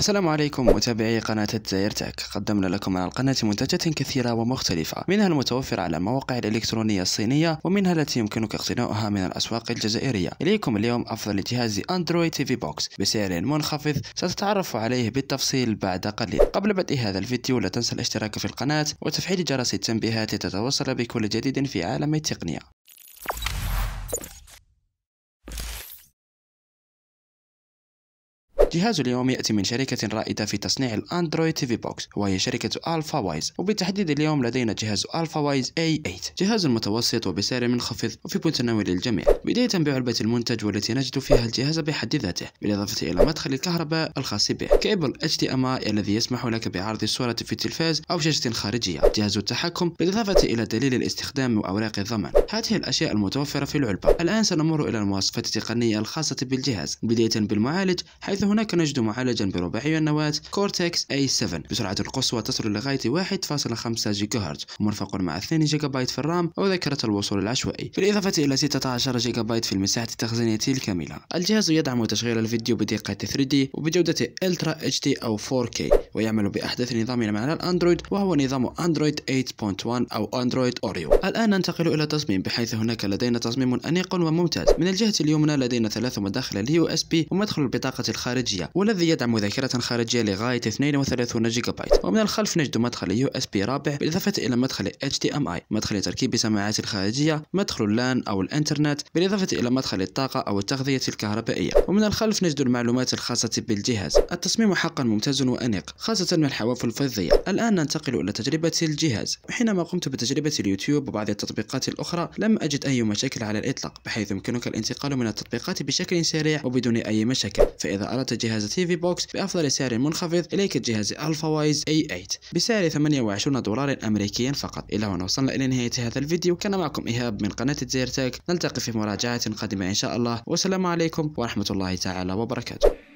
السلام عليكم متابعي قناة الجزائر تاك قدمنا لكم على القناة منتجات كثيرة ومختلفة منها المتوفر على المواقع الإلكترونية الصينية ومنها التي يمكنك اقتناؤها من الأسواق الجزائرية إليكم اليوم أفضل جهاز أندرويد تي في بوكس بسعر منخفض ستتعرف عليه بالتفصيل بعد قليل قبل بدء هذا الفيديو لا تنسى الاشتراك في القناة وتفعيل جرس التنبيهات لتتوصل بكل جديد في عالم التقنية جهاز اليوم يأتي من شركة رائدة في تصنيع الأندرويد تي في بوكس وهي شركة ألفا وايز وبالتحديد اليوم لدينا جهاز ألفا وايز A8 جهاز متوسط وبسعر منخفض وفي متناول الجميع بداية بعلبة المنتج والتي نجد فيها الجهاز بحد ذاته بالإضافة إلى مدخل الكهرباء الخاص به كيبل HDMI الذي يسمح لك بعرض الصورة في التلفاز أو شاشة خارجية جهاز التحكم بالإضافة إلى دليل الاستخدام وأوراق الضمان هذه الأشياء المتوفرة في العلبة الآن سنمر إلى المواصفات التقنية الخاصة بالجهاز بداية بالمعالج حيث هناك هناك نجد معالجا برباعي النواة كورتكس A7 بسرعة القصوى تصل لغاية 1.5 جيجا هرتز مرفق مع 2 جيجا بايت في الرام أو ذاكرة الوصول العشوائي بالإضافة إلى 16 جيجا بايت في المساحة التخزينية الكاملة الجهاز يدعم تشغيل الفيديو بدقة 3D وبجودة الترا اتش دي او 4K ويعمل باحدث نظام على الاندرويد وهو نظام اندرويد 8.1 او اندرويد اوريو الان ننتقل الى التصميم بحيث هناك لدينا تصميم انيق وممتاز من الجهه اليمنى لدينا ثلاث مداخل اليو اس بي ومدخل البطاقه الخارجيه خارجية والذي يدعم ذاكرة خارجية لغاية 32 جيجا بايت ومن الخلف نجد مدخل يو اس بي رابع بالإضافة إلى مدخل HDMI مدخل تركيب سماعات الخارجية مدخل اللان أو الإنترنت بالإضافة إلى مدخل الطاقة أو التغذية الكهربائية ومن الخلف نجد المعلومات الخاصة بالجهاز التصميم حقا ممتاز وأنيق خاصة من الحواف الفضية الآن ننتقل إلى تجربة الجهاز حينما قمت بتجربة اليوتيوب وبعض التطبيقات الأخرى لم أجد أي مشاكل على الإطلاق بحيث يمكنك الانتقال من التطبيقات بشكل سريع وبدون أي مشاكل فإذا أردت جهاز تي في بوكس بأفضل سعر منخفض إليك جهاز ألفا وايز اي 8 بسعر 28 دولار أمريكيا فقط إلى هنا وصلنا إلى نهاية هذا الفيديو كان معكم إيهاب من قناة زيرتك نلتقي في مراجعة قادمة إن شاء الله والسلام عليكم ورحمة الله تعالى وبركاته